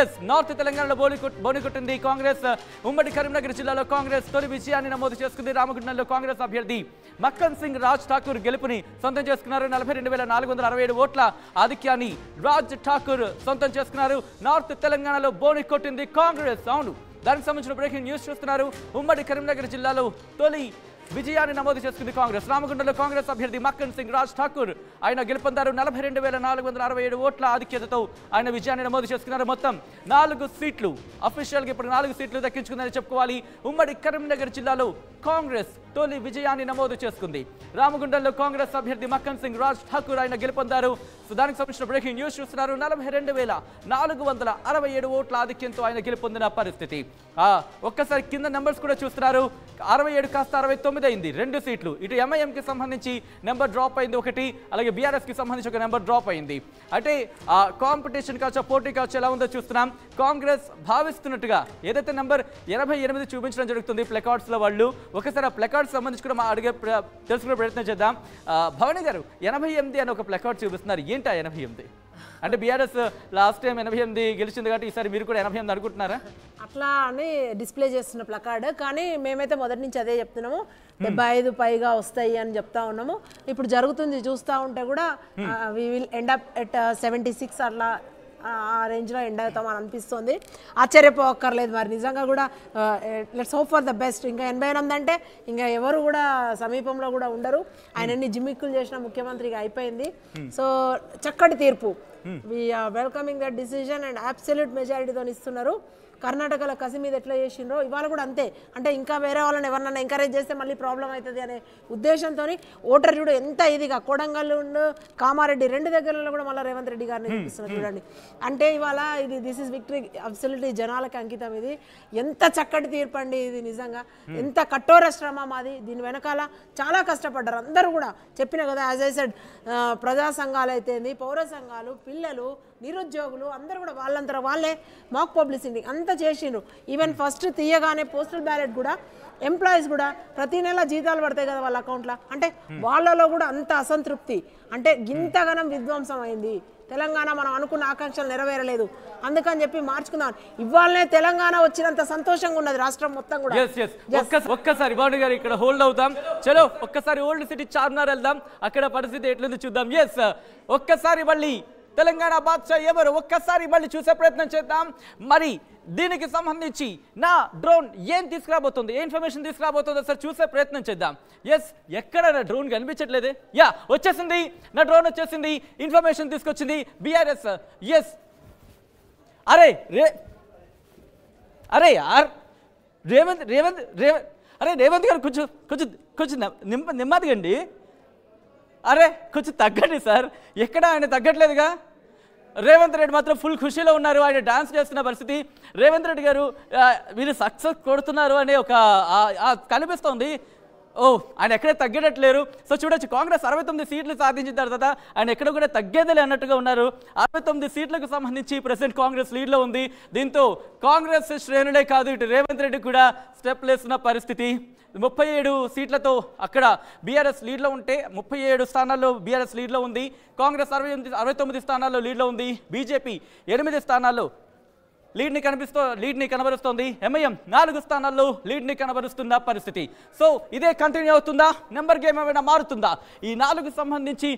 Yes north తెలంగాణలో బోనికొట్ బోనికొట్టింది కాంగ్రెస్ ఉమ్మడి కరీంనగర్ జిల్లాలో కాంగ్రెస్ తొలి విజయాన్ని నమోదు చేసుకుంది రామగుండంలో కాంగ్రెస్ అభ్యర్థి మక్కన్ సింగ్ రాజ్ ఠాకూర్ గెలుపుని సొంతం చేసుకున్నారు నలభై రెండు వేల నాలుగు వందల అరవై ఏడు ఓట్ల ఆధిక్యాన్ని రాజ్ ఠాకూర్ సొంతం చేసుకున్నారు నార్త్ తెలంగాణలో బోని కొట్టింది కాంగ్రెస్ అవును దానికి సంబంధించిన బ్రేకింగ్ న్యూస్ చూస్తున్నారు ఉమ్మడి కరీంనగర్ జిల్లాలో తొలి విజయాన్ని నమోదు చేసుకుంది కాంగ్రెస్ రామగుండంలో కాంగ్రెస్ అభ్యర్థి మక్కన్ సింగ్ రాజ్ ఠాకూర్ ఆయన గెలుపొందారు నలభై రెండు వేల నాలుగు వందల అరవై ఏడు ఓట్ల ఆధిక్యతతో ఆయన విజయాన్ని నమోదు చేసుకున్నారు మొత్తం నాలుగు సీట్లు అఫీషియల్గా ఇప్పుడు నాలుగు సీట్లు దక్కించుకుందని చెప్పుకోవాలి ఉమ్మడి కరీంనగర్ జిల్లాలో కాంగ్రెస్ తొలి విజయాన్ని నమోదు చేసుకుంది రామగుండంలో కాంగ్రెస్ అభ్యర్థి మక్కన్ సింగ్ రాజ్ ఠాకూర్ ఆయన గెలుపొందారు దానికి సంబంధించిన బ్రేకింగ్ న్యూస్ చూస్తున్నారు నలభై రెండు వేల నాలుగు వందల అరవై ఏడు ఓట్ల ఆధిక్యంతో ఆయన గెలుపొందిన పరిస్థితి ఒక్కసారి కింద నెంబర్స్ కూడా చూస్తున్నారు అరవై ఏడు కాస్త అరవై తొమ్మిది అయింది రెండు సీట్లు ఇటు ఎంఐఎంకి సంబంధించి నెంబర్ డ్రాప్ అయింది ఒకటి అలాగే బీఆర్ఎస్కి సంబంధించి ఒక నెంబర్ డ్రాప్ అయింది అంటే కాంపిటీషన్ కావచ్చు పోటీ కావచ్చు ఎలా ఉందో చూస్తున్నాం కాంగ్రెస్ భావిస్తున్నట్టుగా ఏదైతే నెంబర్ ఎనభై ఎనిమిది చూపించడం జరుగుతుంది ప్లెకార్డ్స్లో వాళ్ళు ఒకసారి ఆ ప్లకార్డ్ సంబంధించి కూడా అడిగే తెలుసుకునే ప్రయత్నం చేద్దాం భవని గారు ఎనభై ఎనిమిది అని ఒక ప్లెకార్డ్ చూపిస్తున్నారు ఏంటా ఎనభై ఎనిమిది అంటే బీఆర్ఎస్ లాస్ట్ టైం ఎనభై ఎనిమిది గెలిచింది కాబట్టి ఈసారి మీరు కూడా ఎనభై ఎనిమిది అనుకుంటున్నారా అట్లా అని డిస్ప్లే చేస్తున్న ప్లకార్డ్ కానీ మేమైతే మొదటి నుంచి అదే చెప్తున్నాము hmm. డెబ్బై ఐదు పైగా వస్తాయి అని చెప్తా ఉన్నాము ఇప్పుడు జరుగుతుంది చూస్తూ ఉంటే కూడా we will end up at seventy six అట్లా ఆ రేంజ్లో ఎండ్ అవుతామని అనిపిస్తుంది ఆశ్చర్యపోక్కర్లేదు మరి నిజంగా కూడా let's hope for the best ఇంకా ఎనభై ఎనిమిది అంటే ఇంకా ఎవరు కూడా సమీపంలో కూడా ఉండరు ఆయన అన్ని జిమ్మిక్కులు చేసిన ముఖ్యమంత్రిగా అయిపోయింది సో చక్కటి తీర్పు welcoming that decision and absolute మెజారిటీతో ఇస్తున్నారు కర్ణాటకలో కసి మీద ఎట్లా చేసిండ్రో ఇవాళ కూడా అంతే అంటే ఇంకా వేరే వాళ్ళని ఎవరినైనా ఎంకరేజ్ చేస్తే మళ్ళీ ప్రాబ్లం అవుతుంది అనే ఉద్దేశంతో ఓటర్ చూడు ఎంత ఇదిగా కొడంగల్ కామారెడ్డి రెండు దగ్గరలో కూడా మళ్ళీ రేవంత్ రెడ్డి గారిని చూపిస్తున్నారు చూడండి అంటే ఇవాళ ఇది దిస్ ఇస్ విక్టరీ అబ్సల్యూట్లీ జనాలకు అంకితం ఇది ఎంత చక్కటి తీర్పు అండి ఇది నిజంగా ఎంత కఠోర శ్రమ మాది దీని వెనకాల చాలా కష్టపడ్డారు అందరూ కూడా చెప్పిన కదా యాజ్ ఐ సెడ్ ప్రజా సంఘాలు అయితేంది పౌర సంఘాలు పిల్లలు నిరుద్యోగులు అందరూ కూడా వాళ్ళంతా వాళ్ళే మాక్ పబ్లిసిటీ అంత అంతా చేసిండ్రు ఈవెన్ ఫస్ట్ తీయగానే పోస్టల్ బ్యాలెట్ కూడా ఎంప్లాయీస్ కూడా ప్రతి నెల జీతాలు పడతాయి కదా వాళ్ళ అకౌంట్లో అంటే వాళ్ళలో కూడా అంత అసంతృప్తి అంటే గింతగనం విధ్వంసం అయింది తెలంగాణ మనం అనుకున్న ఆకాంక్షలు నెరవేరలేదు అందుకని చెప్పి మార్చుకుందాం ఇవాళనే తెలంగాణ వచ్చినంత సంతోషంగా ఉన్నది రాష్ట్రం మొత్తం కూడా ఒక్కసారి బాబు గారు ఇక్కడ హోల్డ్ అవుతాం చలో ఒక్కసారి ఓల్డ్ సిటీ చార్మినార్ వెళ్దాం అక్కడ పరిస్థితి ఎట్లుంది చూద్దాం ఎస్ ఒక్కసారి మళ్ళీ తెలంగాణ బాద్షా ఎవరు ఒక్కసారి మళ్ళీ చూసే ప్రయత్నం చేద్దాం మరి దీనికి సంబంధించి నా డ్రోన్ ఏం తీసుకురాబోతుంది ఏ ఇన్ఫర్మేషన్ తీసుకురాబోతుందో సార్ చూసే ప్రయత్నం చేద్దాం ఎస్ ఎక్కడ నా డ్రోన్ కనిపించట్లేదే యా వచ్చేసింది నా డ్రోన్ వచ్చేసింది ఇన్ఫర్మేషన్ తీసుకొచ్చింది బిఆర్ఎస్ ఎస్ అరే రే అరే యార్ రేవంత్ రేవంత్ రేవంత్ అరే రేవంత్ గారు కొంచెం కొంచెం కొంచెం నిమ్మదిగండి అరే కొంచెం తగ్గండి సార్ ఎక్కడ ఆయన తగ్గట్లేదుగా రేవంత్ రెడ్డి మాత్రం ఫుల్ ఖుషీలో ఉన్నారు ఆయన డాన్స్ చేస్తున్న పరిస్థితి రేవంత్ రెడ్డి గారు మీరు సక్సెస్ కొడుతున్నారు అనే ఒక కనిపిస్తోంది ఓ ఆయన ఎక్కడ తగ్గేటట్లేరు సో చూడొచ్చు కాంగ్రెస్ అరవై తొమ్మిది సీట్లు సాధించిన తర్వాత ఆయన ఎక్కడ కూడా తగ్గేదలే అన్నట్టుగా ఉన్నారు అరవై తొమ్మిది సీట్లకు సంబంధించి ప్రెసిడెంట్ కాంగ్రెస్ లీడ్లో ఉంది దీంతో కాంగ్రెస్ శ్రేణులే కాదు ఇటు రేవంత్ రెడ్డి కూడా స్టెప్లు లేస్తున్న పరిస్థితి ముప్పై ఏడు సీట్లతో అక్కడ బీఆర్ఎస్ లీడ్లో ఉంటే ముప్పై ఏడు స్థానాల్లో బీఆర్ఎస్ లీడ్లో ఉంది కాంగ్రెస్ అరవై ఎనిమిది అరవై తొమ్మిది స్థానాల్లో లీడ్లో ఉంది బీజేపీ ఎనిమిది స్థానాల్లో లీడ్ని కనిపిస్తూ లీడ్ని కనబరుస్తోంది ఎంఐఎం నాలుగు స్థానాల్లో లీడ్ని కనబరుస్తున్న పరిస్థితి సో ఇదే కంటిన్యూ అవుతుందా నెంబర్ గేమ్ ఏమైనా మారుతుందా ఈ నాలుగు సంబంధించి